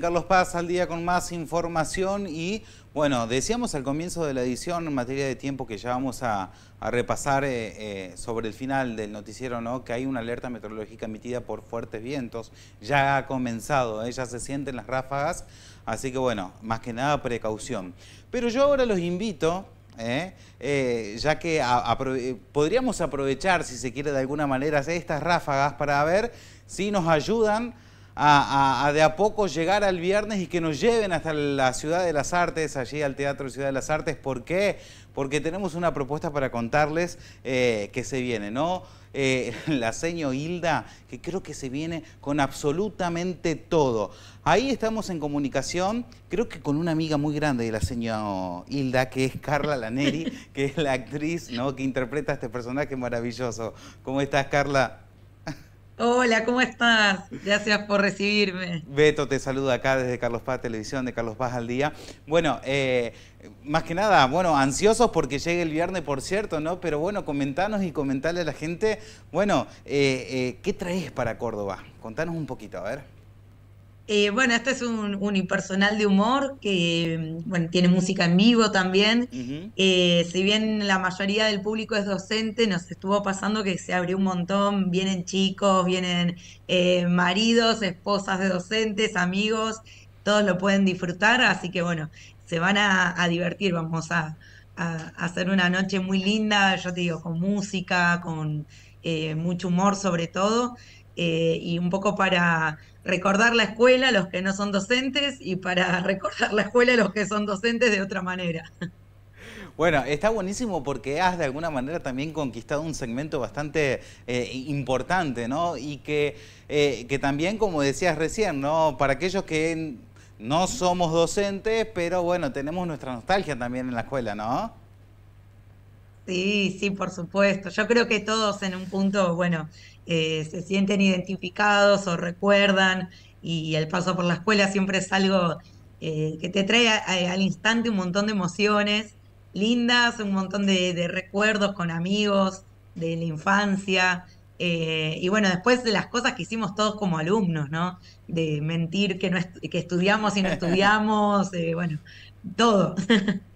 Carlos Paz al día con más información y bueno, decíamos al comienzo de la edición en materia de tiempo que ya vamos a, repasar eh, eh, sobre el final del noticiero, ¿no? que hay una alerta meteorológica emitida por fuertes vientos, ya ha comenzado, ¿eh? ya se sienten las ráfagas, así que bueno, más que nada precaución. Pero yo ahora los invito ya que podríamos aprovechar, si se quiere de alguna manera, estas ráfagas para ver si nos ayudan a, de a poco llegar al viernes y que nos lleven hasta la Ciudad de las Artes, allí al Teatro Ciudad de las Artes. ¿Por qué? Porque tenemos una propuesta para contarles eh, que se viene, ¿no? Eh, la seño Hilda, que creo que se viene con absolutamente todo. Ahí estamos en comunicación, creo que con una amiga muy grande de la señora Hilda, que es Carla Laneri, que es la actriz ¿no? que interpreta este personaje maravilloso. ¿Cómo estás, Carla? Hola, ¿cómo estás? Gracias por recibirme. Beto te saluda acá desde Carlos Paz Televisión, de Carlos Paz al Día. Bueno, eh, más que nada, bueno, ansiosos porque llegue el viernes, por cierto, ¿no? Pero bueno, comentanos y comentarle a la gente, bueno, eh, eh, ¿qué traes para Córdoba? Contanos un poquito, a ver. Eh, bueno, este es un, impersonal de humor que mm, bueno, tiene música en vivo también. Eh, si bien la mayoría del público es docente, nos estuvo pasando que se abrió un montón. Vienen chicos, vienen eh, maridos, esposas de docentes, amigos, todos lo pueden disfrutar. Así que bueno, se van a, divertir. Vamos a, hacer una noche muy linda, yo te digo, con música, con mucho humor sobre todo. y un poco para recordar la escuela a los que no son docentes y para recordar la escuela a los que son docentes de otra manera. Bueno, está buenísimo porque has de alguna manera también conquistado un segmento bastante eh, importante, ¿no? Y que, eh, que también, como decías recién, ¿no? Para aquellos que no somos docentes, pero bueno, tenemos nuestra nostalgia también en la escuela, ¿no? Sí, sí, por supuesto. Yo creo que todos en un punto, bueno, eh, se sienten identificados o recuerdan y el paso por la escuela siempre es algo eh, que te trae al instante un montón de emociones lindas, un montón de, recuerdos con amigos de la infancia. Eh, y bueno, después de las cosas que hicimos todos como alumnos, ¿no? De mentir que, no que estudiamos y no estudiamos, bueno, todo.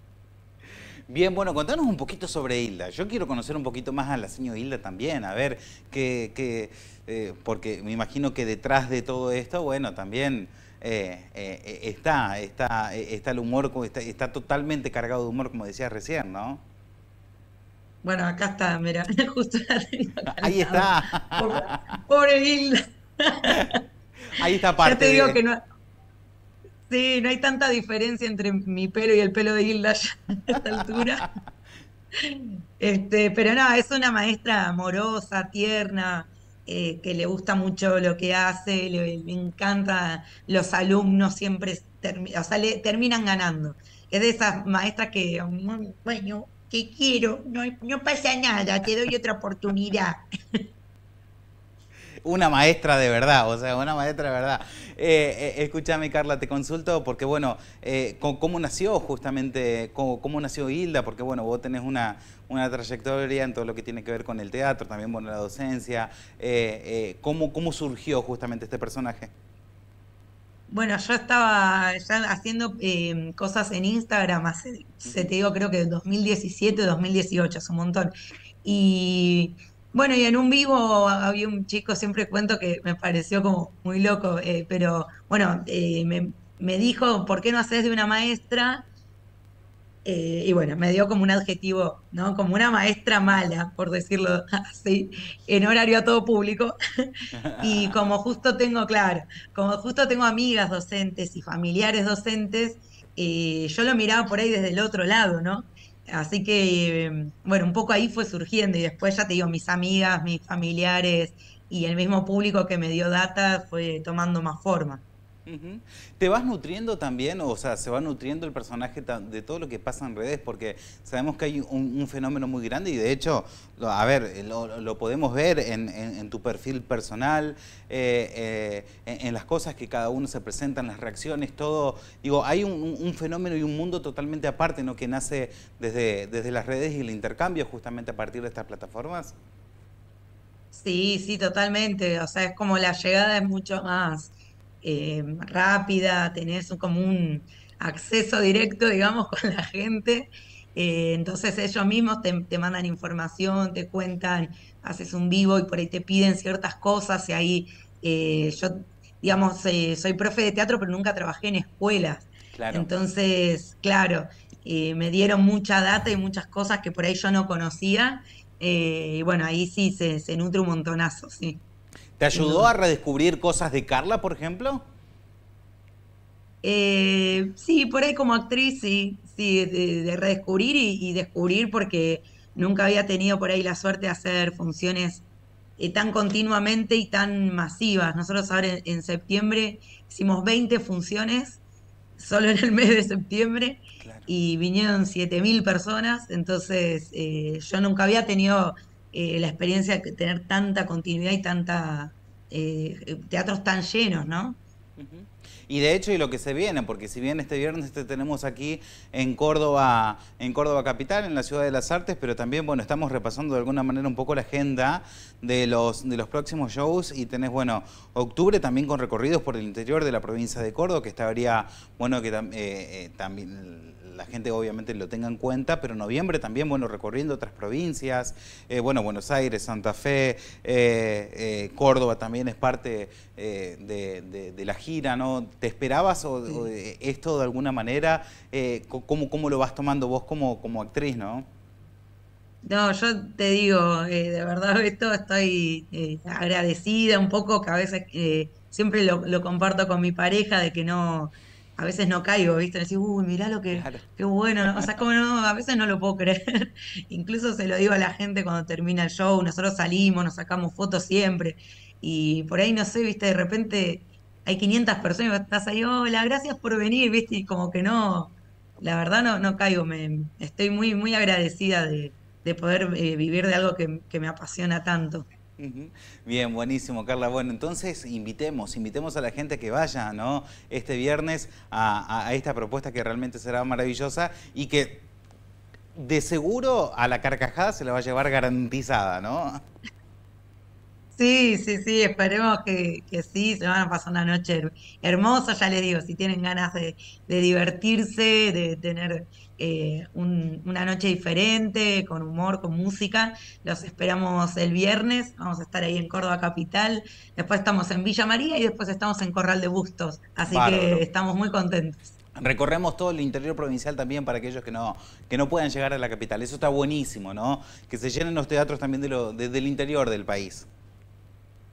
Bien, bueno, contanos un poquito sobre Hilda. Yo quiero conocer un poquito más a la señora Hilda también, a ver, qué, eh, porque me imagino que detrás de todo esto, bueno, también eh, eh, está, está, está el humor, está, totalmente cargado de humor, como decías recién, ¿no? Bueno, acá está, mira, justo la Ahí está. Pobre, Hilda. Ahí está parte. Ya te digo que no Sí, no hay tanta diferencia entre mi pelo y el pelo de Hilda ya a esta altura. Este, pero no, es una maestra amorosa, tierna, eh, que le gusta mucho lo que hace, le, encanta, los alumnos siempre terminan ganando. Es de esas maestras que, bueno, que quiero, no, no pasa nada, te doy otra oportunidad. una maestra de verdad, o sea, una maestra de verdad. Eh, eh, escúchame, Carla, te consulto porque, bueno, eh, ¿cómo, nació justamente, cómo, nació Hilda? Porque, bueno, vos tenés una, una trayectoria en todo lo que tiene que ver con el teatro, también, bueno, la docencia. ¿cómo, ¿Cómo surgió justamente este personaje? Bueno, yo estaba ya haciendo cosas en Instagram hace, se te digo, creo que 2017, 2018, es un montón. Y bueno, y en un vivo había un chico, siempre cuento que me pareció como muy loco, eh, pero bueno, eh, me, dijo, ¿por qué no haces de una maestra? Eh, y bueno, me dio como un adjetivo, ¿no? Como una maestra mala, por decirlo así, en horario a todo público. y como justo tengo, claro, como justo tengo amigas docentes y familiares docentes, yo lo miraba por ahí desde el otro lado, ¿no? Así que, bueno, un poco ahí fue surgiendo y después ya te digo, mis amigas, mis familiares y el mismo público que me dio data fue tomando más forma. Te vas nutriendo también, o sea, se va nutriendo el personaje de todo lo que pasa en redes, porque sabemos que hay un, fenómeno muy grande y de hecho, a ver, eh, lo, podemos ver en, tu perfil personal, eh, eh, en, las cosas que cada uno se presenta, en las reacciones, todo. Digo, hay un, fenómeno y un mundo totalmente aparte, ¿no? Que nace desde, desde las redes y el intercambio justamente a partir de estas plataformas. Sí, sí, totalmente. O sea, es como la llegada es mucho más eh, rápida, tenés como un acceso directo, digamos, con la gente. Eh, entonces ellos mismos te, mandan información, te cuentan, haces un vivo y por ahí te piden ciertas cosas y ahí eh, yo, digamos, soy profe de teatro, pero nunca trabajé en escuelas. Entonces, claro, me dieron mucha data y muchas cosas que por ahí yo no conocía. y bueno, ahí sí se nutre un montonazo, sí. ¿Te ayudó a redescubrir cosas de Carla, por ejemplo? Eh, sí, por ahí como actriz, sí, sí, de, redescubrir y, descubrir porque nunca había tenido por ahí la suerte de hacer funciones eh, tan continuamente y tan masivas. Nosotros ahora en, septiembre hicimos 20 funciones solo en el mes de septiembre y vinieron 7.000 personas, entonces eh, yo nunca había tenido eh, la experiencia de tener tanta continuidad y tanta eh, eh teatros tan llenos, ¿no? Y de hecho, y lo que se viene, porque si bien este viernes te tenemos aquí en Córdoba, en Córdoba Capital, en la Ciudad de las Artes, pero también, bueno, estamos repasando de alguna manera un poco la agenda de los, próximos shows y tenés, bueno, octubre también con recorridos por el interior de la provincia de Córdoba, que estaría, bueno, que eh, eh, también la gente obviamente lo tenga en cuenta, pero noviembre también, bueno, recorriendo otras provincias, eh, bueno, Buenos Aires, Santa Fe, Córdoba también es parte de la gira, ¿no? ¿Te esperabas o, esto de alguna manera? Eh, ¿cómo, lo vas tomando vos como, como actriz, no? No, yo te digo, eh, de verdad, esto estoy eh, agradecida un poco, que a veces siempre lo, comparto con mi pareja, de que no, a veces no caigo, ¿viste? Decís, uy, mirá lo que, qué bueno, o sea, como no, a veces no lo puedo creer. Incluso se lo digo a la gente cuando termina el show, nosotros salimos, nos sacamos fotos siempre, y por ahí, no sé, ¿viste? De repente hay 500 personas y estás ahí, hola, gracias por venir, viste, y como que no, la verdad no, caigo, me, estoy muy, muy agradecida de, poder eh, vivir de algo que, me apasiona tanto. Bien, buenísimo, Carla. Bueno, entonces invitemos, invitemos a la gente que vaya, ¿no? Este viernes a, a, esta propuesta que realmente será maravillosa y que de seguro a la carcajada se la va a llevar garantizada, ¿no? Sí, sí, sí, esperemos que, sí, se van a pasar una noche hermosa, ya les digo, si tienen ganas de, divertirse, de tener eh, una noche diferente, con humor, con música, los esperamos el viernes, vamos a estar ahí en Córdoba Capital, después estamos en Villa María y después estamos en Corral de Bustos, así que estamos muy contentos. Recorremos todo el interior provincial también para aquellos que no, que no puedan llegar a la capital. Eso está buenísimo, ¿no? Que se llenen los teatros también de lo, del interior del país.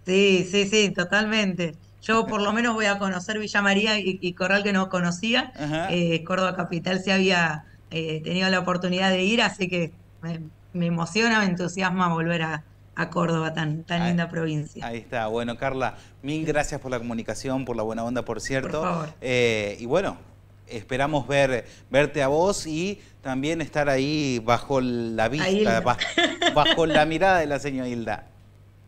Sí, sí, sí, totalmente. Yo por lo menos voy a conocer Villa María y, Corral que no conocía. Eh, Córdoba Capital sí había eh, tenido la oportunidad de ir, así que me, emociona, me entusiasma volver a, Córdoba, tan, linda provincia. Ahí está. Bueno, Carla, mil gracias por la comunicación, por la buena onda, por cierto. Por favor. Eh, y bueno, esperamos ver, verte a vos y también estar ahí bajo la vista, bajo, la mirada de la señora Hilda.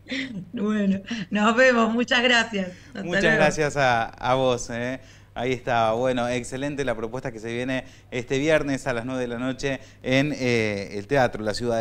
Bueno, nos vemos, muchas gracias. muchas gracias a, vos. Eh. Ahí está, bueno, excelente la propuesta que se viene este viernes a las 9 de la noche en eh, el teatro, la ciudad de...